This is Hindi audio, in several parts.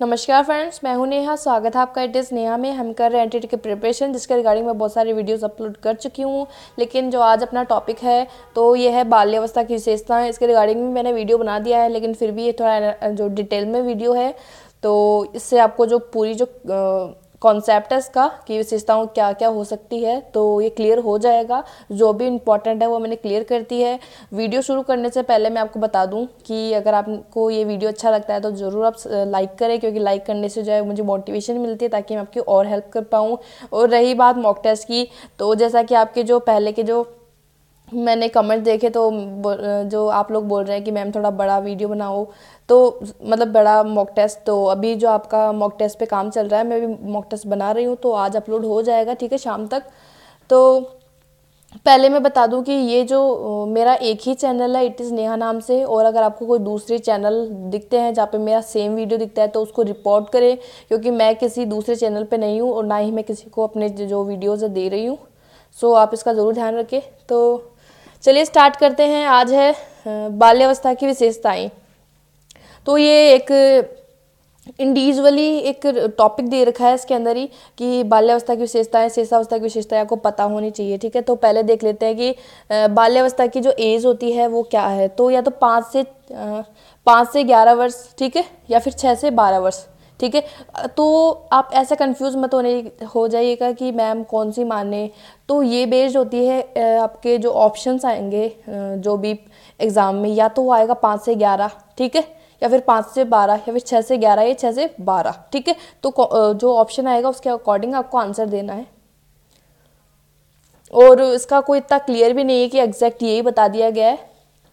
नमस्कार फ्रेंड्स मैं हूं नेहा स्वागत है आपका इट इज़ नेहा में हम कर रहे हैं एन की प्रिपरेशन जिसके रिगार्डिंग मैं बहुत सारे वीडियोस अपलोड कर चुकी हूं लेकिन जो आज अपना टॉपिक है तो ये है बाल्यावस्था की विशेषताएं इसके रिगार्डिंग भी मैंने वीडियो बना दिया है लेकिन फिर भी ये थोड़ा जो डिटेल में वीडियो है तो इससे आपको जो पूरी जो कॉन्सेप्ट है इसका कि विशेषताओं क्या क्या हो सकती है तो ये क्लियर हो जाएगा जो भी इंपॉर्टेंट है वो मैंने क्लियर कर दी है वीडियो शुरू करने से पहले मैं आपको बता दूँ कि अगर आपको ये वीडियो अच्छा लगता है तो ज़रूर आप लाइक करें क्योंकि लाइक करने से जो है मुझे मोटिवेशन मिलती है ताकि मैं आपकी और हेल्प कर पाऊँ और रही बात मॉक टेस्ट की तो जैसा कि आपके जो पहले के जो मैंने कमेंट देखे तो जो आप लोग बोल रहे हैं कि मैम थोड़ा बड़ा वीडियो बनाओ तो मतलब बड़ा मॉक टेस्ट तो अभी जो आपका मॉक टेस्ट पे काम चल रहा है मैं भी मॉक टेस्ट बना रही हूँ तो आज अपलोड हो जाएगा ठीक है शाम तक तो पहले मैं बता दूं कि ये जो मेरा एक ही चैनल है इट इज़ नेहा नाम से और अगर आपको कोई दूसरे चैनल दिखते हैं जहाँ पे मेरा सेम वीडियो दिखता है तो उसको रिपोर्ट करें क्योंकि मैं किसी दूसरे चैनल पे नहीं हूँ और ना ही मैं किसी को अपने जो वीडियोज़ दे रही हूँ सो आप इसका ज़रूर ध्यान रखें तो चलिए स्टार्ट करते हैं आज है बाल्यावस्था की विशेषताएं तो ये एक इंडिविजुअली एक टॉपिक दे रखा है इसके अंदर ही कि बाल्यावस्था की विशेषताएं शेषावस्था की विशेषताएं आपको पता होनी चाहिए ठीक है तो पहले देख लेते हैं कि बाल्यावस्था की जो एज होती है वो क्या है तो या तो पाँच से पाँच से ग्यारह वर्ष ठीक है या फिर छः से बारह वर्ष ठीक है तो आप ऐसा कंफ्यूज मत होने हो जाइएगा कि मैम कौन सी माने तो ये बेस्ड होती है आपके जो ऑप्शंस आएंगे जो भी एग्ज़ाम में या तो वो आएगा पाँच से ग्यारह ठीक है या फिर पाँच से बारह या फिर छः से ग्यारह या छः से बारह ठीक है तो जो ऑप्शन आएगा उसके अकॉर्डिंग आपको आंसर देना है और इसका कोई इतना क्लियर भी नहीं है कि एग्जैक्ट यही बता दिया गया है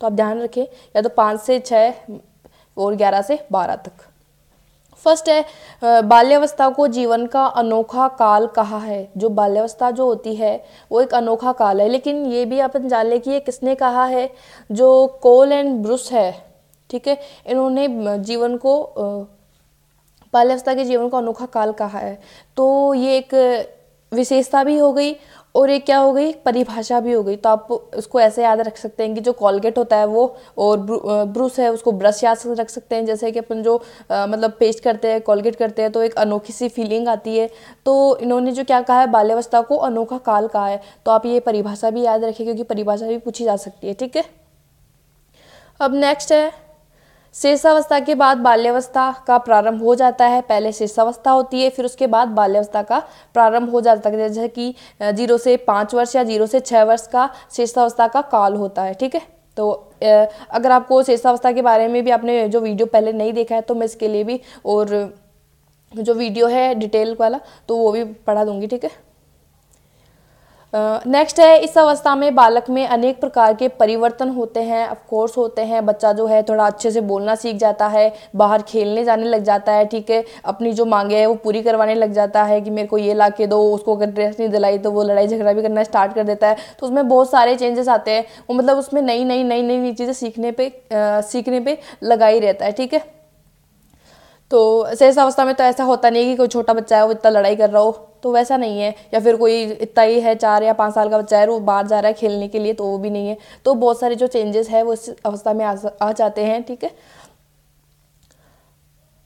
तो आप ध्यान रखें या तो पाँच से छः और ग्यारह से बारह तक फर्स्ट है बाल्यावस्था को जीवन का अनोखा काल कहा है जो बाल्यावस्था जो होती है वो एक अनोखा काल है लेकिन ये भी अपन जान लें कि ये किसने कहा है जो कोल एंड ब्रूस है ठीक है इन्होंने जीवन को बाल्यावस्था के जीवन को अनोखा काल कहा है तो ये एक विशेषता भी हो गई और एक क्या हो गई परिभाषा भी हो गई तो आप उसको ऐसे याद रख सकते हैं कि जो कॉलगेट होता है वो और ब्रूस है उसको ब्रश याद रख सकते हैं जैसे कि अपन जो आ, मतलब पेस्ट करते हैं कॉलगेट करते हैं तो एक अनोखी सी फीलिंग आती है तो इन्होंने जो क्या कहा है बाल्यावस्था को अनोखा काल कहा है तो आप ये परिभाषा भी याद रखें क्योंकि परिभाषा भी पूछी जा सकती है ठीक है अब नेक्स्ट है शेषावस्था के बाद बाल्यावस्था का प्रारंभ हो जाता है पहले शेषावस्था होती है फिर उसके बाद बाल्यावस्था का प्रारंभ हो जाता है जैसे कि जीरो से पाँच वर्ष या जीरो से छः वर्ष का शेषावस्था का काल होता है ठीक है तो अगर आपको शेषावस्था के बारे में भी आपने जो वीडियो पहले नहीं देखा है तो मैं इसके लिए भी और जो वीडियो है डिटेल वाला तो वो भी पढ़ा दूंगी ठीक है नेक्स्ट है इस अवस्था में बालक में अनेक प्रकार के परिवर्तन होते हैं ऑफ कोर्स होते हैं बच्चा जो है थोड़ा अच्छे से बोलना सीख जाता है बाहर खेलने जाने लग जाता है ठीक है अपनी जो मांगे है वो पूरी करवाने लग जाता है कि मेरे को ये ला के दो उसको अगर ड्रेस नहीं दिलाई तो वो लड़ाई झगड़ा भी करना स्टार्ट कर देता है तो उसमें बहुत सारे चेंजेस आते हैं वो मतलब उसमें नई नई नई नई नई चीज़ें सीखने पर सीखने पर लगा ही रहता है ठीक है तो शेष अवस्था में तो ऐसा होता नहीं है कि कोई छोटा बच्चा है वो इतना लड़ाई कर रहा हो तो वैसा नहीं है या फिर कोई इतना ही है चार या पाँच साल का बच्चा है वो बाहर जा रहा है खेलने के लिए तो वो भी नहीं है तो बहुत सारे जो चेंजेस है वो इस अवस्था में आ, आ जाते हैं ठीक है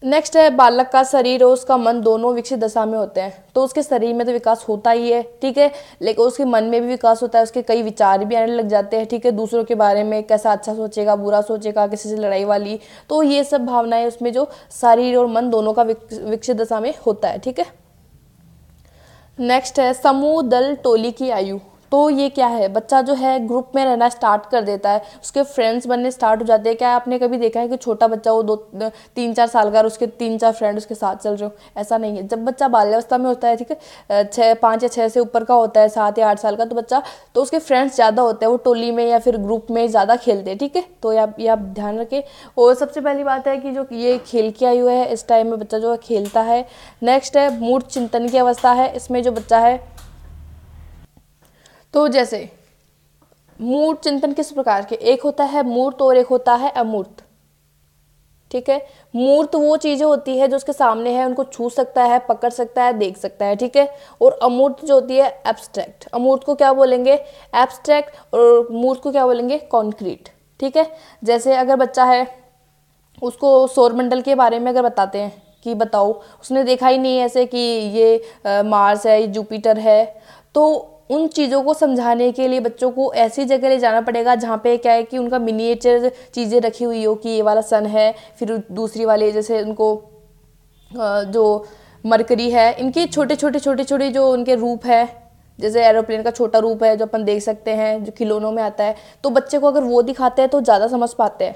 नेक्स्ट है बालक का शरीर और उसका मन दोनों विकसित दशा में होते हैं तो उसके शरीर में तो विकास होता ही है ठीक है लेकिन उसके मन में भी विकास होता है उसके कई विचार भी आने लग जाते हैं ठीक है दूसरों के बारे में कैसा अच्छा सोचेगा बुरा सोचेगा किसी से लड़ाई वाली तो ये सब भावनाएं उसमें जो शरीर और मन दोनों का विकसित दशा में होता है ठीक है नेक्स्ट है समूह दल टोली की आयु तो ये क्या है बच्चा जो है ग्रुप में रहना स्टार्ट कर देता है उसके फ्रेंड्स बनने स्टार्ट हो जाते हैं क्या आपने कभी देखा है कि छोटा बच्चा वो दो तीन चार साल का उसके तीन चार फ्रेंड उसके साथ चल रहे हो ऐसा नहीं है जब बच्चा बाल्यावस्था में होता है ठीक है छः पाँच या छः से ऊपर का होता है सात या आठ साल का तो बच्चा तो उसके फ्रेंड्स ज़्यादा होते हैं वो टोली में या फिर ग्रुप में ज़्यादा खेलते हैं ठीक है तो आप ये आप ध्यान रखें और सबसे पहली बात है कि जो ये खेल के आई हुए है इस टाइम में बच्चा जो है खेलता है नेक्स्ट है मूड चिंतन की अवस्था है इसमें जो बच्चा है तो जैसे मूर्त चिंतन किस प्रकार के एक होता है मूर्त और एक होता है अमूर्त ठीक है मूर्त वो चीज़ें होती है जो उसके सामने है उनको छू सकता है पकड़ सकता है देख सकता है ठीक है और अमूर्त जो होती है एब्स्ट्रैक्ट अमूर्त को क्या बोलेंगे एब्स्ट्रैक्ट और मूर्त को क्या बोलेंगे कॉन्क्रीट ठीक है जैसे अगर बच्चा है उसको सौरमंडल के बारे में अगर बताते हैं कि बताओ उसने देखा ही नहीं ऐसे कि ये मार्स है ये जुपिटर है तो उन चीज़ों को समझाने के लिए बच्चों को ऐसी जगह ले जाना पड़ेगा जहाँ पे क्या है कि उनका मिनिएचर चीज़ें रखी हुई हो कि ये वाला सन है फिर दूसरी वाले जैसे उनको जो मरकरी है इनके छोटे छोटे छोटे छोटे जो उनके रूप है जैसे एरोप्लेन का छोटा रूप है जो अपन देख सकते हैं जो खिलौनों में आता है तो बच्चे को अगर वो दिखाते हैं तो ज़्यादा समझ पाते हैं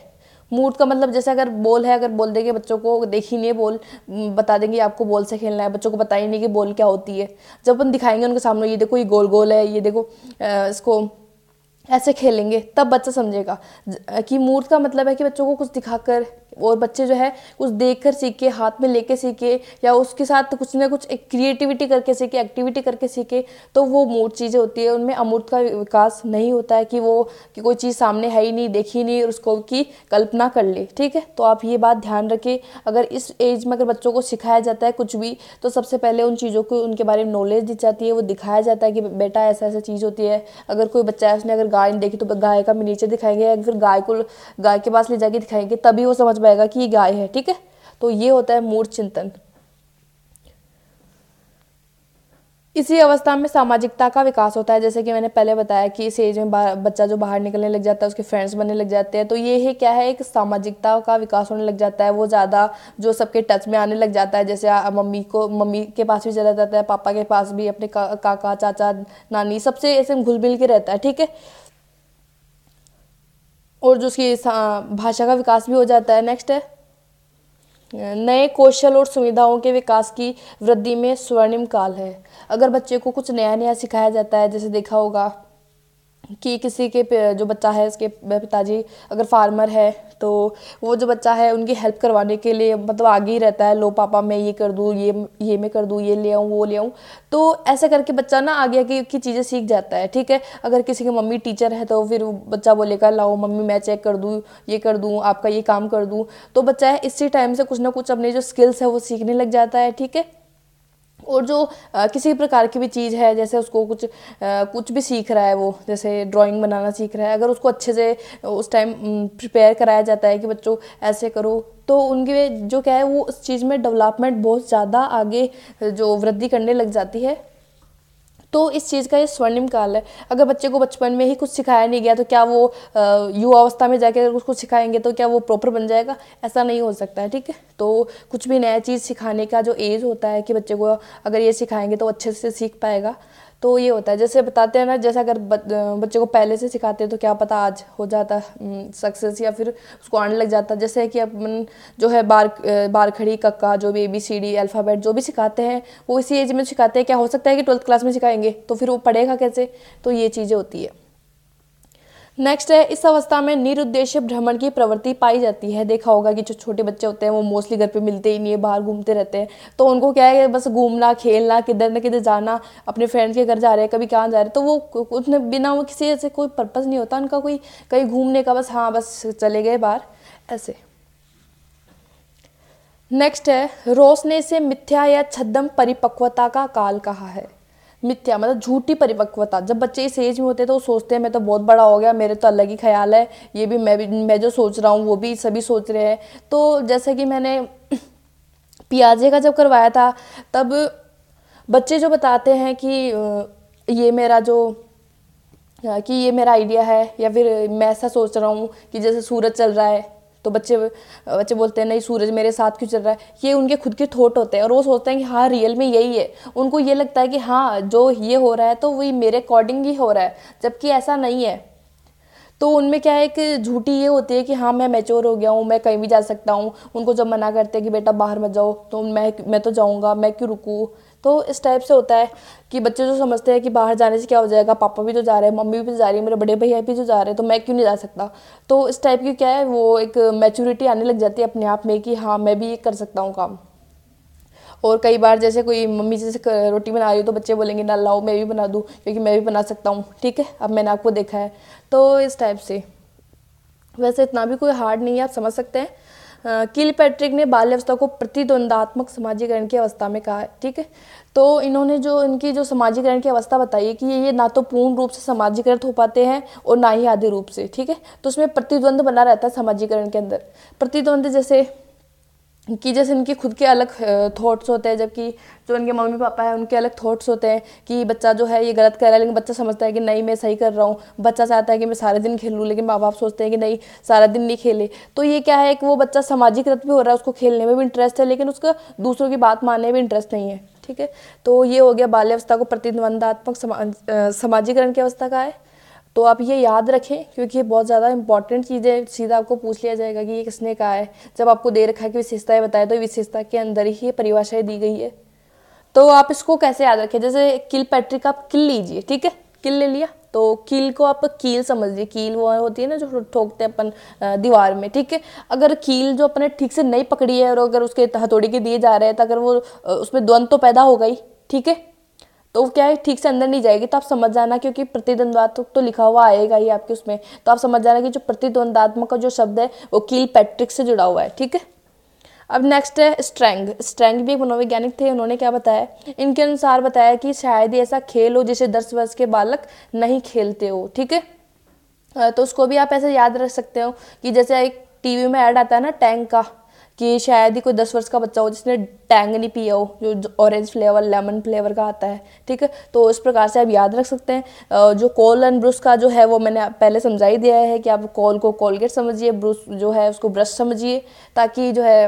मूड का मतलब जैसे अगर बॉल है अगर बोल देंगे बच्चों को देख ही नहीं बॉल बता देंगे आपको बॉल से खेलना है बच्चों को पता ही नहीं कि बॉल क्या होती है जब अपन दिखाएंगे उनके सामने ये देखो ये गोल गोल है ये देखो इसको ऐसे खेलेंगे तब बच्चा समझेगा कि मूर्त का मतलब है कि बच्चों को कुछ दिखाकर और बच्चे जो है कुछ देख कर सीखे हाथ में लेके सीखे या उसके साथ कुछ ना कुछ एक क्रिएटिविटी करके सीखे एक्टिविटी करके सीखे तो वो मूर्त चीज़ें होती है उनमें अमूर्त का विकास नहीं होता है कि वो कि कोई चीज़ सामने है ही नहीं देखी नहीं और उसको की कल्पना कर ले ठीक है तो आप ये बात ध्यान रखें अगर इस एज में अगर बच्चों को सिखाया जाता है कुछ भी तो सबसे पहले उन चीज़ों को उनके बारे में नॉलेज दी जाती है वो दिखाया जाता है कि बेटा ऐसा ऐसा चीज़ होती है अगर कोई बच्चा है उसने अगर गाय देखी तो गाय का मिनीचर दिखाएंगे अगर गाय को गाय के पास ले जाके दिखाएंगे तभी वो समझ पाएगा कि ये गाय है ठीक है तो ये होता है मूर्ख चिंतन इसी अवस्था में सामाजिकता का विकास होता है जैसे कि मैंने पहले बताया कि इस एज में बच्चा जो बाहर निकलने लग जाता है उसके फ्रेंड्स बनने लग जाते हैं तो ये है क्या है एक सामाजिकता का विकास होने लग जाता है वो ज़्यादा जो सबके टच में आने लग जाता है जैसे मम्मी को मम्मी के पास भी चला जाता है पापा के पास भी अपने का, काका चाचा नानी सबसे ऐसे घुल मिल के रहता है ठीक है और जो उसकी भाषा का विकास भी हो जाता है नेक्स्ट है नए कौशल और सुविधाओं के विकास की वृद्धि में स्वर्णिम काल है अगर बच्चे को कुछ नया नया सिखाया जाता है जैसे देखा होगा कि किसी के जो बच्चा है उसके पिताजी अगर फार्मर है तो वो जो बच्चा है उनकी हेल्प करवाने के लिए मतलब आगे ही रहता है लो पापा मैं ये कर दूँ ये ये मैं कर दूँ ये ले आऊँ वो ले आऊँ तो ऐसा करके बच्चा ना आगे आगे की चीज़ें सीख जाता है ठीक है अगर किसी की मम्मी टीचर है तो फिर बच्चा बोलेगा लाओ मम्मी मैं चेक कर दूँ ये कर दूँ आपका ये काम कर दूँ तो बच्चा है इसी टाइम से कुछ ना कुछ अपने जो स्किल्स है वो सीखने लग जाता है ठीक है और जो आ, किसी प्रकार की भी चीज़ है जैसे उसको कुछ आ, कुछ भी सीख रहा है वो जैसे ड्राइंग बनाना सीख रहा है अगर उसको अच्छे से उस टाइम प्रिपेयर कराया जाता है कि बच्चों ऐसे करो तो उनके जो क्या है वो उस चीज़ में डेवलपमेंट बहुत ज़्यादा आगे जो वृद्धि करने लग जाती है तो इस चीज़ का ये स्वर्णिम काल है अगर बच्चे को बचपन में ही कुछ सिखाया नहीं गया तो क्या वो युवा अवस्था में जाकर उसको सिखाएंगे तो क्या वो प्रॉपर बन जाएगा ऐसा नहीं हो सकता है ठीक है तो कुछ भी नया चीज़ सिखाने का जो एज होता है कि बच्चे को अगर ये सिखाएंगे तो अच्छे से सीख पाएगा तो ये होता है जैसे बताते हैं ना जैसे अगर बच्चे को पहले से सिखाते हैं तो क्या पता आज हो जाता सक्सेस या फिर उसको आने लग जाता जैसे कि अपन जो है बार बार खड़ी कक्का जो भी A B C D alphabet जो भी सिखाते हैं वो इसी एज में सिखाते हैं क्या हो सकता है कि ट्वेल्थ क्लास में सिखाएंगे तो फिर वो पढ़ेगा कैसे तो ये चीज़ें होती है नेक्स्ट है इस अवस्था में निरुद्देश्य भ्रमण की प्रवृत्ति पाई जाती है देखा होगा कि जो छोटे बच्चे होते हैं वो मोस्टली घर पे मिलते ही नहीं है बाहर घूमते रहते हैं तो उनको क्या है बस घूमना खेलना किधर न किधर जाना अपने फ्रेंड्स के घर जा रहे हैं कभी कहाँ जा रहे हैं तो वो उसने बिना वो किसी ऐसे कोई पर्पज़ नहीं होता उनका कोई कहीं घूमने का बस हाँ बस चले गए बाहर ऐसे नेक्स्ट है रोस ने इसे मिथ्या या छद्म परिपक्वता का काल कहा है मिथ्या मतलब झूठी परिपक्वता जब बच्चे इस एज में होते हैं तो वो सोचते हैं मैं तो बहुत बड़ा हो गया मेरे तो अलग ही ख्याल है ये भी मैं भी मैं जो सोच रहा हूँ वो भी सभी सोच रहे हैं तो जैसे कि मैंने पियाजे का जब करवाया था तब बच्चे जो बताते हैं कि ये मेरा जो कि ये मेरा आइडिया है या फिर मैं ऐसा सोच रहा हूँ कि जैसे सूरज चल रहा है तो बच्चे बच्चे बोलते हैं नहीं सूरज मेरे साथ क्यों चल रहा है ये उनके खुद के थॉट होते हैं और वो सोचते हैं कि हाँ रियल में यही है उनको ये लगता है कि हाँ जो ये हो रहा है तो वही मेरे अकॉर्डिंग ही हो रहा है जबकि ऐसा नहीं है तो उनमें क्या है कि झूठी ये होती है कि हाँ मैं मैच्योर हो गया हूँ मैं कहीं भी जा सकता हूँ उनको जब मना करते हैं कि बेटा बाहर मत जाओ तो मैं मैं तो जाऊँगा मैं क्यों रुकूँ तो इस टाइप से होता है कि बच्चे जो समझते हैं कि बाहर जाने से क्या हो जाएगा पापा भी तो जा रहे हैं मम्मी भी तो जा रही है मेरे बड़े भैया भी जो तो जा रहे हैं तो मैं क्यों नहीं जा सकता तो इस टाइप की क्या है वो एक मैच्योरिटी आने लग जाती है अपने आप में कि हाँ मैं भी ये कर सकता हूँ काम और कई बार जैसे कोई मम्मी जैसे रोटी बना रही हो तो बच्चे बोलेंगे ना लाओ मैं भी बना दूँ क्योंकि मैं भी बना सकता हूँ ठीक है अब मैंने आपको देखा है तो इस टाइप से वैसे इतना भी कोई हार्ड नहीं है आप समझ सकते हैं किल पैट्रिक ने बाल्यवस्था अवस्था को प्रतिद्वंदात्मक समाजीकरण की अवस्था में कहा ठीक है तो इन्होंने जो इनकी जो समाजीकरण की अवस्था बताई है कि ये ना तो पूर्ण रूप से समाजीकृत हो पाते हैं और ना ही आधे रूप से ठीक है तो उसमें प्रतिद्वंद बना रहता है समाजीकरण के अंदर प्रतिद्वंद जैसे कि जैसे इनके खुद के अलग थॉट्स होते हैं जबकि जो इनके मम्मी पापा हैं उनके अलग थॉट्स होते हैं कि बच्चा जो है ये गलत कर रहा है लेकिन बच्चा समझता है कि नहीं मैं सही कर रहा हूँ बच्चा चाहता है कि मैं सारे दिन खेलूँ लेकिन माँ बाप सोचते हैं कि नहीं सारा दिन नहीं खेले तो ये क्या है कि वो बच्चा सामाजिक रत भी हो रहा है उसको खेलने में भी इंटरेस्ट है लेकिन उसका दूसरों की बात मानने में इंटरेस्ट नहीं है ठीक है तो ये हो गया बाल्यावस्था को प्रतिद्वंदात्मक समाजीकरण की अवस्था का है तो आप ये याद रखें क्योंकि ये बहुत ज़्यादा इंपॉर्टेंट चीज़ है सीधा आपको पूछ लिया जाएगा कि ये किसने कहा है जब आपको दे रखा है कि विशेषताएं बताएं तो विशेषता के अंदर ही परिभाषाएं दी गई है तो आप इसको कैसे याद रखें जैसे किल पैट्रिक आप किल लीजिए ठीक है किल ले लिया तो कील को आप कील समझिए कील वो होती है ना जो ठोकते हैं अपन दीवार में ठीक है अगर कील जो अपने ठीक से नहीं पकड़ी है और अगर उसके हथौड़ी के दिए जा रहे हैं तो अगर वो उसमें द्वंद तो पैदा होगा ही ठीक है तो वो क्या है ठीक से अंदर नहीं जाएगी तो आप समझ जाना क्योंकि प्रतिद्वंदात्मक तो लिखा हुआ आएगा ही आपके उसमें तो आप समझ जाना कि जो प्रतिद्वंदात्मक का जो शब्द है वो कील पैट्रिक से जुड़ा हुआ है ठीक है अब नेक्स्ट है स्ट्रैंग स्ट्रेंग भी एक मनोवैज्ञानिक थे उन्होंने क्या बताया इनके अनुसार बताया कि शायद ही ऐसा खेल हो जिसे दस वर्ष के बालक नहीं खेलते हो ठीक है तो उसको भी आप ऐसे याद रख सकते हो कि जैसे एक टीवी में ऐड आता है ना टैंक का कि शायद ही कोई दस वर्ष का बच्चा हो जिसने टैंग नहीं पिया हो जो ऑरेंज फ्लेवर लेमन फ्लेवर का आता है ठीक है तो इस प्रकार से आप याद रख सकते हैं जो कॉल एंड ब्रश का जो है वो मैंने पहले समझा ही दिया है कि आप कॉल को कॉलगेट समझिए ब्रश जो है उसको ब्रश समझिए ताकि जो है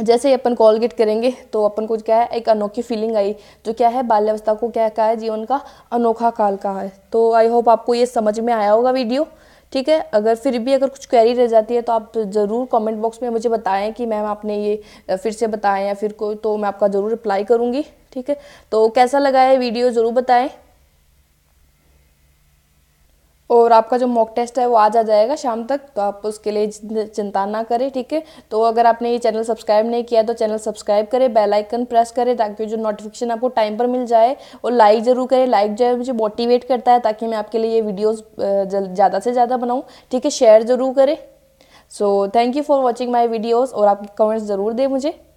जैसे ही अपन कॉलगेट करेंगे तो अपन को क्या है एक अनोखी फीलिंग आई जो क्या है बाल्यावस्था को क्या कहा है जीवन का अनोखा काल कहा है तो आई होप आपको ये समझ में आया होगा वीडियो ठीक है अगर फिर भी अगर कुछ क्वेरी रह जाती है तो आप ज़रूर कमेंट बॉक्स में मुझे बताएं कि मैम आपने ये फिर से बताएं या फिर कोई तो मैं आपका ज़रूर रिप्लाई करूँगी ठीक है तो कैसा लगा है वीडियो ज़रूर बताएं और आपका जो मॉक टेस्ट है वो आज आ जाएगा शाम तक तो आप उसके लिए चिंता ना करें ठीक है तो अगर आपने ये चैनल सब्सक्राइब नहीं किया तो चैनल सब्सक्राइब करें बेल आइकन प्रेस करें ताकि जो नोटिफिकेशन आपको टाइम पर मिल जाए और लाइक ज़रूर करें लाइक जो है मुझे मोटिवेट करता है ताकि मैं आपके लिए ये वीडियोज़ ज़्यादा से ज़्यादा बनाऊँ ठीक है शेयर ज़रूर करें so thank you for watching my videos और आपके कमेंट्स ज़रूर दें मुझे